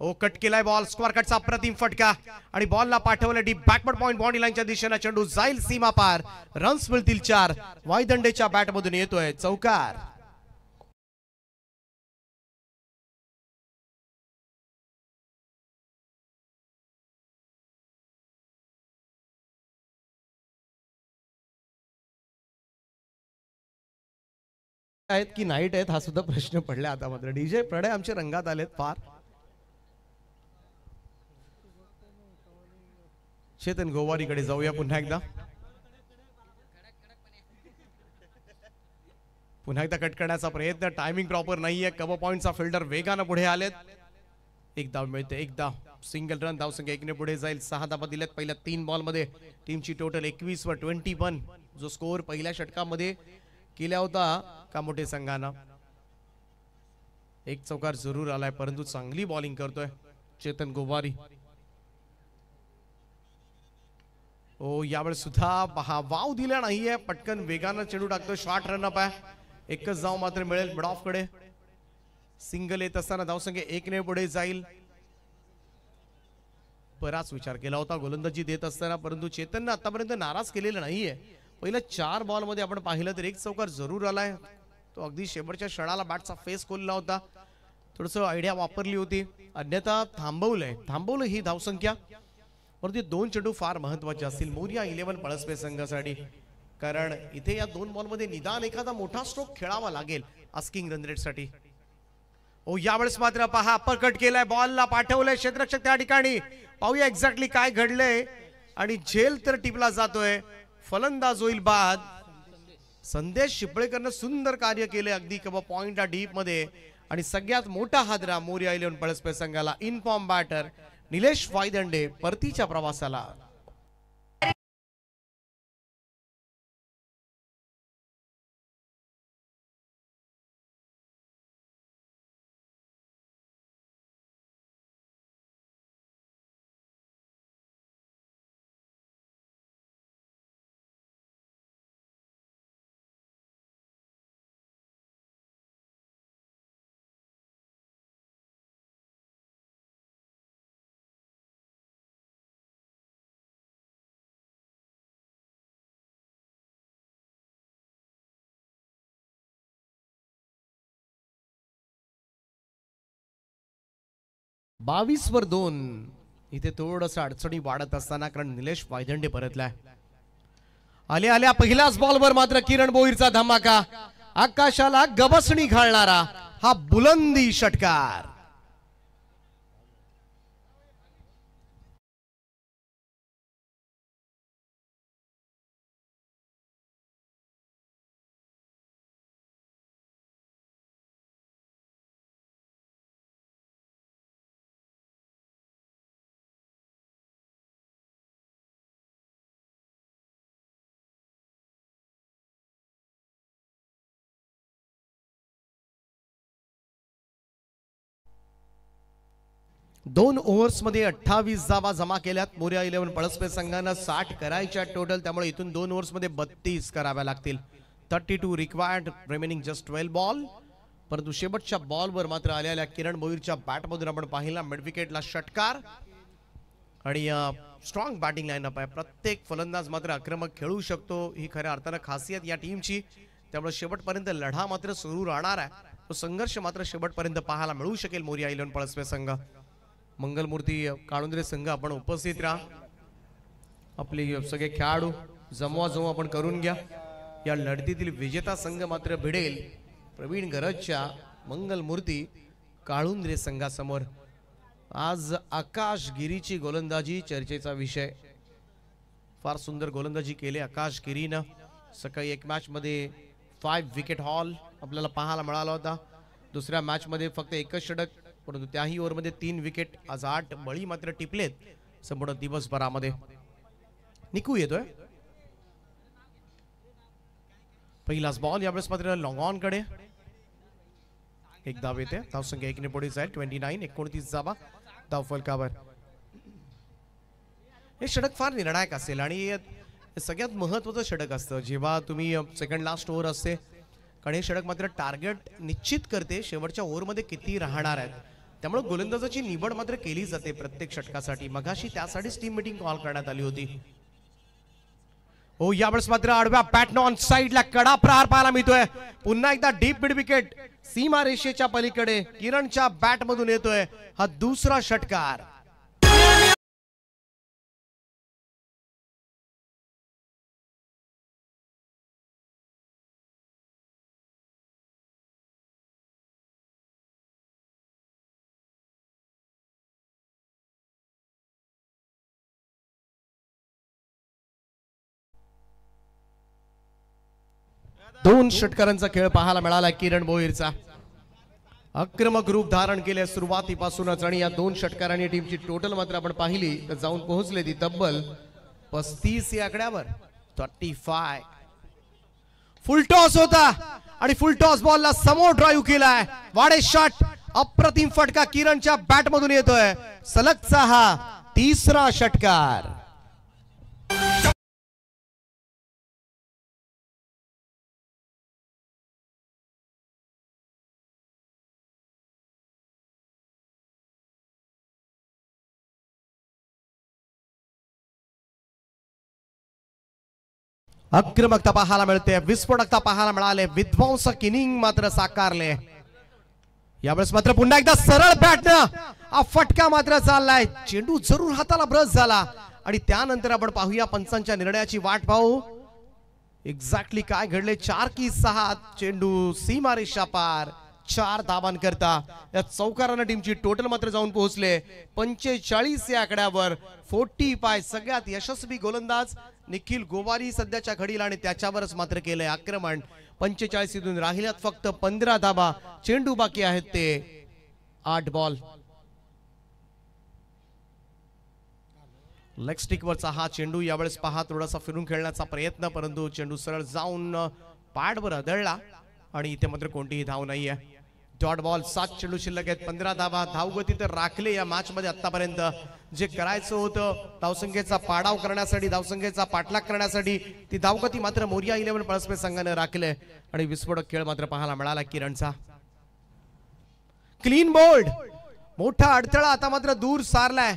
ओ कट केलाय बॉल स्क्वेअर कटचा प्रतिम फटका आणि बॉलला पाठवलं डीप बॅकवर्ड पॉईंट बाउंड्री लाईनच्या दिशेनं चेंडू जाईल सीमा पार रन्स मिळतील चार वायदंडेच्या बॅटमधून येतोय चौकार आहेत की नाईट आहेत हा सुद्धा प्रश्न पडला आता मात्र डीजे प्रणय आमचे रंगात आलेत फार चेतन गोवारीकडे जाऊया पुन्हा एकदा पुन्हा एकदा कट करण्याचा प्रयत्न टायमिंग प्रॉपर नाहीये कव्हर पॉईंटचा फिल्डर वेगानं पुढे आलेत एक धाव मिळते एक सिंगल रन धावसंख्या एकने पुढे जाईल सहा धावा दिल्यात पहिल्या तीन मध्ये टीमची टोटल एकवीस व ट्वेंटी वन जो स्कोअर पहिल्या षटकामध्ये केला होता का मोठे संघानं एक चौकार जरूर आलाय परंतु चांगली बॉलिंग करतोय चेतन गोवारी ओ यावेळेस सुद्धा पहा वाव दिला नाहीये पटकन वेगानं चेडू टाकतो शॉर्ट रन अप आहे एकच जाव मात्र मिळेल ऑफ कडे सिंगल येत असताना धावसंख्या एकने पुढे जाईल बराच विचार केला होता गोलंदाजी देत असताना परंतु चेतन आतापर्यंत नाराज केलेला नाहीये पहिल्या चार बॉल मध्ये आपण पाहिलं तर एक चौकार जरूर आलाय तो अगदी शेवटच्या क्षणाला बॅटचा फेस खोलला होता थोडस आयडिया वापरली होती अन्यथा थांबवलंय थांबवलं ही धावसंख्या परंतु दोन चेंडू फार महत्वाचे असतील मोरिया इलेव्हन पळसपे संघासाठी कारण इथे या दोन बॉलमध्ये निदान एखादा मोठा स्ट्रोक खेळावा लागेल आस्किंग रन साठी ओ यावेळेस मात्र पहा अपरकट केलाय बॉलला पाठवलंय क्षेत्रक्षक त्या ठिकाणी पाहूया एक्झॅक्टली काय घडलंय आणि झेल तर टिपला जातोय फलंदाज होईल बाद संदेश शिपळेकरनं सुंदर कार्य केले अगदी किंवा पॉइंट डीप मध्ये आणि सगळ्यात मोठा हादरा मोर्या इलेव्हन पळसपे संघाला in form batter Nilesh Waydande परतीच्या प्रवासाला वर दोन इथे थोडस अडचणी वाढत असताना कारण निलेश वायदंडे परतलाय आले आल्या पहिल्याच बॉलवर मात्र किरण बोईरचा धमाका आकाशाला गबसणी घालणारा हा बुलंदी षटकार दोन ओव्हर्समध्ये अठ्ठावीस जावा जमा केल्यात मोर्या इलेव्हन पळसपे संघानं साठ करायच्या टोटल त्यामुळे इथून दोन ओव्हर्समध्ये बत्तीस कराव्या लागतील thirty two required remaining just twelve ball परंतु शेवटच्या बॉलवर मात्र आलेल्या किरण मोईरच्या बॅटमधून आपण पाहिला मिडविकेटला षटकार आणि स्ट्रॉंग बॅटिंग अप आहे प्रत्येक फलंदाज मात्र आक्रमक खेळू शकतो ही खऱ्या अर्थानं खासियत या टीमची त्यामुळे शेवटपर्यंत लढा मात्र सुरू राहणार आहे तो संघर्ष मात्र शेवटपर्यंत पाहायला मिळू शकेल मोरिया इलेव्हन पळसवे संघ मंगलमूर्ती काळुंद्रे संघ आपण उपस्थित राहा आपले सगळे खेळाडू जमवा जमवा आपण करून घ्या या लढतीतील विजेता संघ मात्र भिडेल प्रवीण गरजच्या मंगलमूर्ती काळुंद्रे संघासमोर आज आकाश गिरीची गोलंदाजी चर्चेचा विषय फार सुंदर गोलंदाजी केली आकाश गिरीनं सकाळी एक मध्ये फाईव्ह विकेट हॉल आपल्याला पाहायला मिळाला होता दुसऱ्या मॅच मध्ये फक्त एकच षटक परंतु त्याही ओव्हरमध्ये तीन विकेट आज आठ बळी मात्र टिपलेत संपूर्ण दिवसभरामध्ये निकू येतोय पहिलाच बॉल यावेळेस मात्र लॉंग कडे एक धाव येते धाव संख्या एक पुढे आहे ट्वेंटी नाईन एकोणतीस धावा धाव फलकावर हे षटक फार निर्णायक असेल आणि सगळ्यात महत्वाचं षटक असतं जेव्हा तुम्ही सेकंड लास्ट ओव्हर असते कारण हे षटक मात्र टार्गेट निश्चित करते शेवटच्या ओव्हरमध्ये किती राहणार आहेत त्यामुळे गोलंदाजाची निवड मात्र केली जाते प्रत्येक षटकासाठी मगाशी त्यासाठीच टीम मिटिंग कॉल करण्यात आली होती हो यावेळेस मात्र आडव्या पॅटन ऑन साईडला कडा प्रहार पाहायला मिळतोय पुन्हा एकदा डीप मिड विकेट सीमा रेषेच्या पलीकडे किरणच्या बॅटमधून येतोय हा दुसरा षटकार दोन षटकारांचा खेळ पाहायला मिळाला किरण बोईरचा आक्रमक रूप धारण केले सुरुवातीपासूनच आणि या दोन षटकारांनी टीमची टोटल मात्र आपण पाहिली तर जाऊन पोहोचले ती तब्बल पस्तीस या आकड्यावर थर्टी फाय फुल टॉस होता आणि फुल टॉस बॉलला समोर ड्राईव्ह केलाय वाडे शॉट अप्रतिम फटका किरणच्या बॅटमधून येतोय सलगचा हा तिसरा षटकार अग्रमकता पाहायला मिळते विस्फोटकता पाहायला मिळाले विध्वंसक इनिंग मात्र साकारले यावेळेस मात्र पुन्हा एकदा सरळ बॅटनं हा फटका मात्र चाललाय चेंडू जरूर हाताला ब्रश झाला आणि त्यानंतर आपण पाहूया पंचांच्या निर्णयाची वाट पाहू एक्झॅक्टली काय घडले चार की सहा चेंडू सीमारेषा पार चार करता या चौकारानं टीमची टोटल मात्र जाऊन पोहोचले पंचेचाळीस या आकड्यावर फोर्टी पाय सगळ्यात यशस्वी गोलंदाज निखिल गोवारी सध्याच्या घडीला आणि त्याच्यावरच मात्र केलंय आक्रमण पंचेचाळीस इथून राहिल्यात फक्त पंधरा धाबा चेंडू बाकी आहेत ते आठ बॉल वरचा हा चेंडू यावेळेस पहा थोडासा फिरून खेळण्याचा प्रयत्न परंतु चेंडू सरळ जाऊन पाठवर आदळला आणि इथे मात्र कोणतीही धाव नाही आहे डॉट बॉल सात चेंडू शिल्लक आहेत पंधरा धावा धावगती तर राखले या मॅच मध्ये आतापर्यंत जे करायचं होतं धावसंख्येचा पाडाव करण्यासाठी धावसंख्येचा पाठलाग करण्यासाठी ती धावगती मात्र मोरिया इलेव्हन पळसपे संघाने राखले आणि विस्फोटक खेळ मात्र पाहायला मिळाला किरणचा क्लीन बोल्ड मोठा अडथळा आता मात्र दूर सारलाय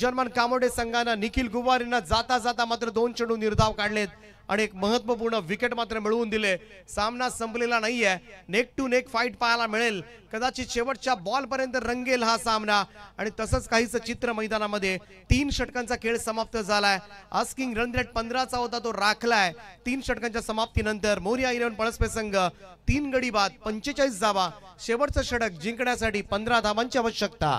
जर्मन कामोडे संघानं निखिल गुवारीनं जाता जाता मात्र दोन चेंडू निर्धाव काढलेत आणि एक महत्वपूर्ण विकेट मात्र मिळवून दिले सामना संपलेला नाहीये नेक टू नेक फाईट पाहायला मिळेल कदाचित शेवटच्या बॉलपर्यंत रंगेल हा सामना आणि तसंच काहीच चित्र मैदानामध्ये तीन षटकांचा खेळ समाप्त झालाय आस्किंग रन रेट पंधराचा होता तो राखलाय तीन षटकांच्या समाप्तीनंतर मोरिया इलेव्हन पळसपे संघ तीन गडी बाद पंचेचाळीस धावा शेवटचं षटक जिंकण्यासाठी पंधरा धावांची आवश्यकता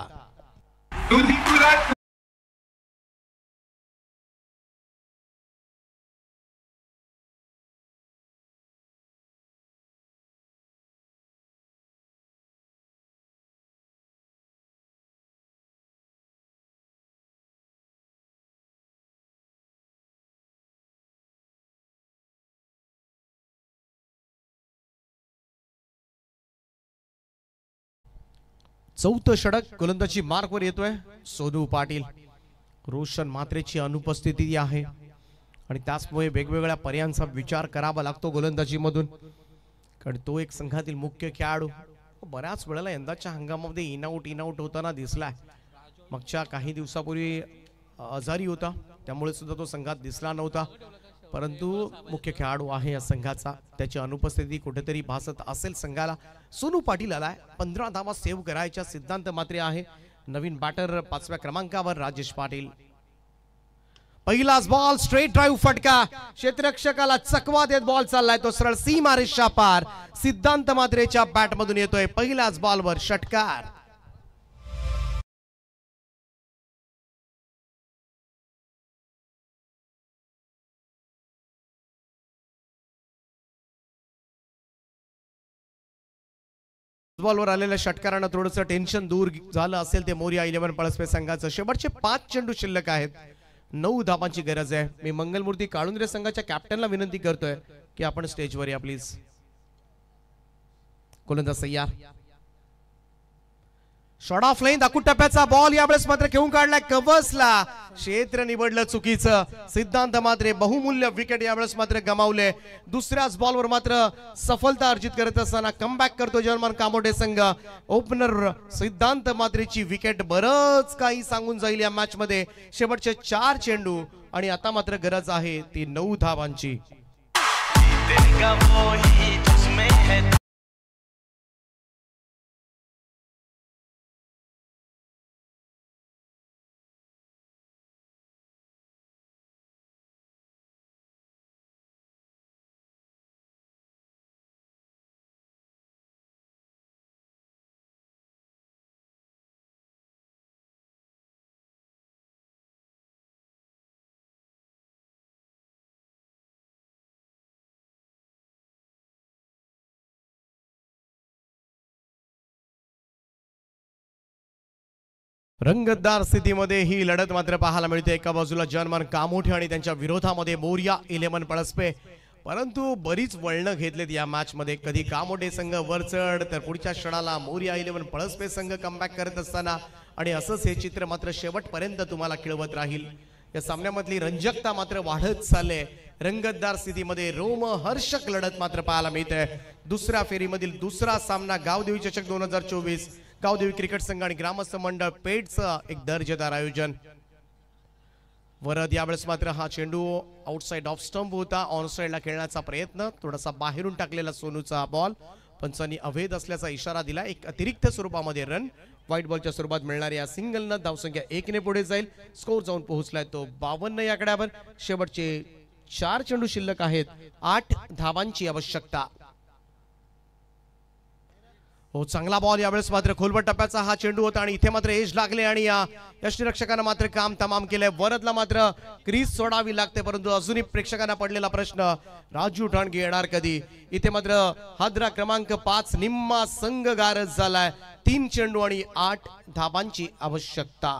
चौथं षडक गोलंदाजी मार्कवर येतोय सोनू पाटील रोशन मात्रेची अनुपस्थिती आहे आणि त्याचमुळे वेगवेगळ्या पर्यायांचा विचार करावा लागतो गोलंदाजीमधून कारण तो एक संघातील मुख्य खेळाडू बऱ्याच वेळेला यंदाच्या हंगामामध्ये इन इनआउट होताना दिसलाय मागच्या काही दिवसापूर्वी आजारी होता त्यामुळे सुद्धा तो संघात दिसला नव्हता परंतु मुख्य खेळाडू आहे या संघाचा त्याची अनुपस्थिती कुठेतरी भासत असेल संघाला सोनू पाटील आलाय पंधरा धावा सेव्ह करायचा सिद्धांत मात्र आहे नवीन बॅटर पाचव्या क्रमांकावर राजेश पाटील पहिलाच बॉल स्ट्रेट ड्राईव्ह फटका क्षेत्ररक्षकाला चकवा देत बॉल चाललाय तो सरळ सीमारेशा पार सिद्धांत मात्रेच्या बॅटमधून येतोय पहिलाच बॉलवर षटकार बॉलवर आलेल्या षटकारानं थोडंसं टेन्शन दूर झालं असेल ते मोरिया इलेव्हन पळसपे संघाचं शेवटचे पाच चेंडू शिल्लक आहेत नऊ धापांची गरज आहे मी मंगलमूर्ती काळुंद्रे संघाच्या कॅप्टनला विनंती करतोय की आपण स्टेजवर या प्लीज कोलंदा सय्यार शॉर्ट ऑफ लाईन दाखू टप्प्याचा बॉल यावेळेस मात्र घेऊन काढला कवसला क्षेत्र निवडलं चुकीचं सिद्धांत मात्र बहुमूल्य विकेट यावेळेस मात्र गमावले दुसऱ्याच बॉलवर मात्र सफलता अर्जित करत असताना कमबॅक करतो जर्मन कामोटे संघ ओपनर सिद्धांत मात्रेची विकेट बरच काही सांगून जाईल या मॅच मध्ये शेवटचे चार चेंडू आणि आता मात्र गरज आहे ती नऊ धावांची रंगतदार स्थितीमध्ये ही लढत मात्र पाहायला मिळते एका बाजूला जर्मन कामोठे आणि त्यांच्या विरोधामध्ये मोर्या इलेवन पळसपे परंतु बरीच वळणं घेतलेत या मध्ये कधी कामोठे संघ चढ तर पुढच्या क्षणाला मोर्या इलेवन पळसपे संघ कमबॅक करत असताना आणि असंच हे चित्र मात्र शेवटपर्यंत तुम्हाला खिळवत राहील या सामन्यामधली रंजकता मात्र वाढत चालले रंगतदार स्थितीमध्ये रोम हर्षक लढत मात्र पाहायला मिळते दुसऱ्या फेरीमधील दुसरा सामना गावदेवी चषक दोन हजार चोवीस गावदेवी क्रिकेट संघ आणि ग्रामस्थ मंडळ पेठचं एक दर्जेदार आयोजन वरद यावेळेस मात्र हा चेंडू आउटसाईड ऑफ स्टंप होता ऑनसाईडला खेळण्याचा प्रयत्न थोडासा बाहेरून टाकलेला सोनूचा बॉल पंचांनी अवैध असल्याचा इशारा दिला एक अतिरिक्त स्वरूपामध्ये रन व्हाईट बॉलच्या स्वरूपात मिळणाऱ्या या सिंगलनं धावसंख्या एकने पुढे जाईल स्कोर जाऊन पोहोचलाय तो बावन्न या शेवटचे चार चेंडू शिल्लक आहेत आठ धावांची आवश्यकता हो चांगला बॉल यावेळेस मात्र खोलबट टप्प्याचा हा चेंडू होता आणि इथे मात्र एज लागले आणि या यष्टीरक्षकानं मात्र काम तमाम केलंय वरदला मात्र क्रीज सोडावी लागते परंतु अजूनही प्रेक्षकांना पडलेला प्रश्न राजू ठाणगे येणार कधी इथे मात्र हादरा क्रमांक पाच निम्मा संघ गारज झालाय तीन चेंडू आणि आठ धाबांची आवश्यकता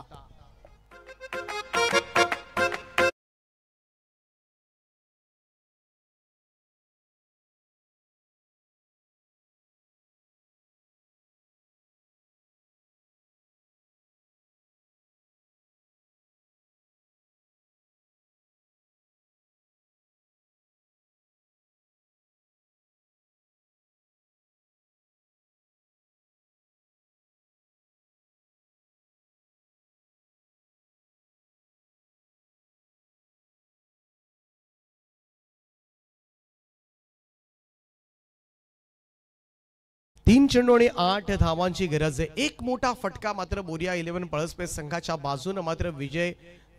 तीन चेंडू आणि आठ धावांची गरज आहे एक मोठा फटका मात्र बोरिया इलेव्हन पळसपेस संघाच्या बाजून मात्र विजय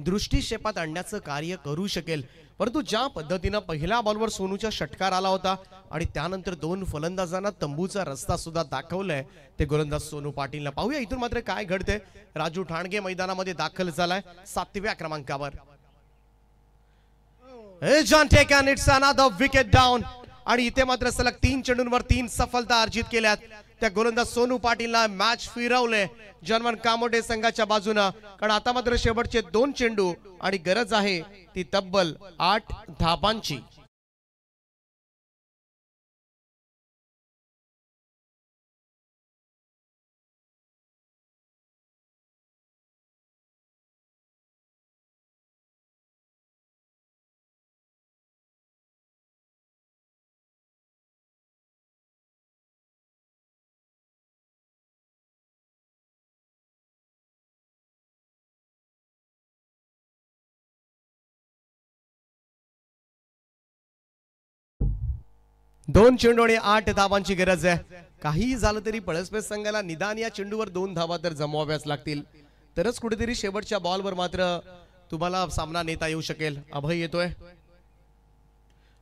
दृष्टिक्षेपात आणण्याचं कार्य करू शकेल परंतु ज्या पद्धतीनं पहिल्या बॉलवर सोनूचा षटकार आला होता आणि त्यानंतर दोन फलंदाजांना तंबूचा रस्ता सुद्धा दाखवलाय ते गोलंदाज सोनू पाटीलला पाहूया इथून मात्र काय घडते राजू ठाणगे मैदानामध्ये दाखल झालाय सातव्या क्रमांकावर विकेट डाऊन आणि इथे मात्र सलग तीन चेंडूंवर तीन सफलता अर्जित केल्यात त्या गोलंदाज सोनू पाटीलला मॅच फिरवले जर्मन कामोडे संघाच्या बाजूनं कारण आता मात्र शेवटचे दोन चेंडू आणि गरज आहे ती तब्बल आठ धापांची दोन चेंडू आणि आठ धावांची गरज आहे काही झालं तरी पळसपेस संघाला निदान या चेंडूवर दोन धावा तर जमवाव्याच लागतील तरच कुठेतरी शेवटच्या बॉलवर मात्र तुम्हाला सामना नेता येऊ शकेल अभय येतोय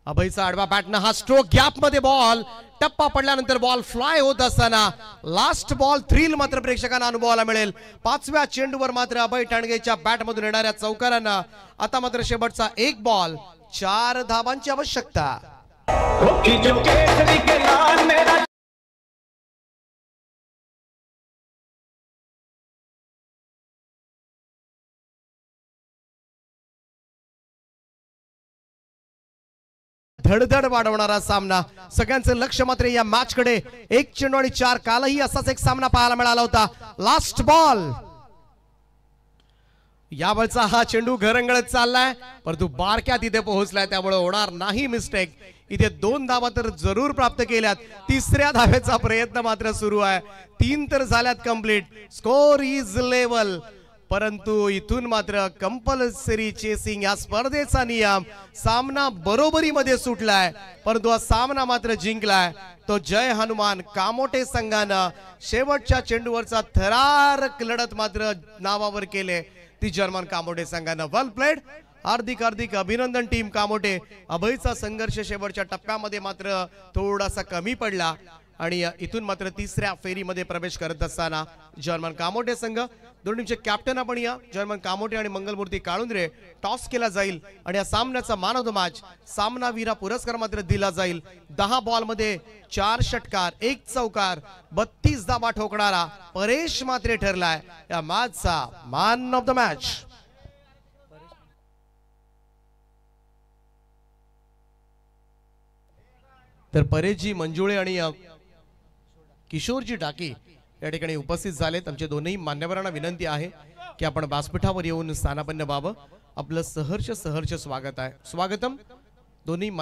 अभयचा आडवा बॅटनं हा स्ट्रोक गॅप मध्ये बॉल टप्पा पडल्यानंतर बॉल फ्लाय होत असताना लास्ट बॉल थ्रिल मात्र प्रेक्षकांना अनुभवाला मिळेल पाचव्या चेंडूवर मात्र अभय टाणगेच्या मधून येणाऱ्या चौकारांना आता मात्र शेवटचा एक बॉल चार धावांची आवश्यकता धडधड वाढवणारा सामना सगळ्यांचं लक्ष मात्र या मॅच कडे एक चेंडू आणि चार कालही असाच एक सामना पाहायला मिळाला होता लास्ट बॉल यावेळचा हा चेंडू घरंगळत चाललाय परंतु बारक्या तिथे पोहोचलाय त्यामुळे होणार नाही मिस्टेक इथे दोन धावा तर जरूर प्राप्त केल्यात तिसऱ्या धाव्याचा प्रयत्न मात्र सुरू आहे तीन तर झाल्यात कम्प्लीट स्कोर इज लेवल परंतु इथून मात्र कंपल्सरी चेसिंग या स्पर्धेचा नियम सामना बरोबरीमध्ये सुटलाय परंतु सामना मात्र जिंकलाय तो जय हनुमान कामोटे संघानं शेवटच्या चेंडूवरचा थरारक लढत मात्र नावावर केले ती जर्मन कामोटे संघानं वेल प्लेड हार्दिक हार्दिक अभिनंदन टीम कामोटे अभयचा संघर्ष शेवटच्या टप्प्यामध्ये मात्र थोडासा कमी पडला आणि इथून मात्र तिसऱ्या फेरीमध्ये प्रवेश करत असताना जर्मन कामोटे संघ दोन्हीचे कॅप्टन आपण या जर्मन कामोटे आणि मंगलमूर्ती काळुंद्रे टॉस केला जाईल आणि या सामन्याचा मान ऑफ द मॅच सामनावीरा पुरस्कार मात्र दिला जाईल दहा बॉलमध्ये चार षटकार एक चौकार बत्तीस धाबा ठोकणारा परेश मात्र ठरलाय या मॅचचा मान ऑफ द मॅच तर परेशजी मंजुळे आणि किशोरजी डाके या ठिकाणी उपस्थित झालेत आमचे दोन्ही मान्यवरांना विनंती आहे की आपण व्यासपीठावर येऊन स्थानापन्न व्हावं आपलं सहर्ष सहर्ष स्वागत आहे स्वागतम दोन्ही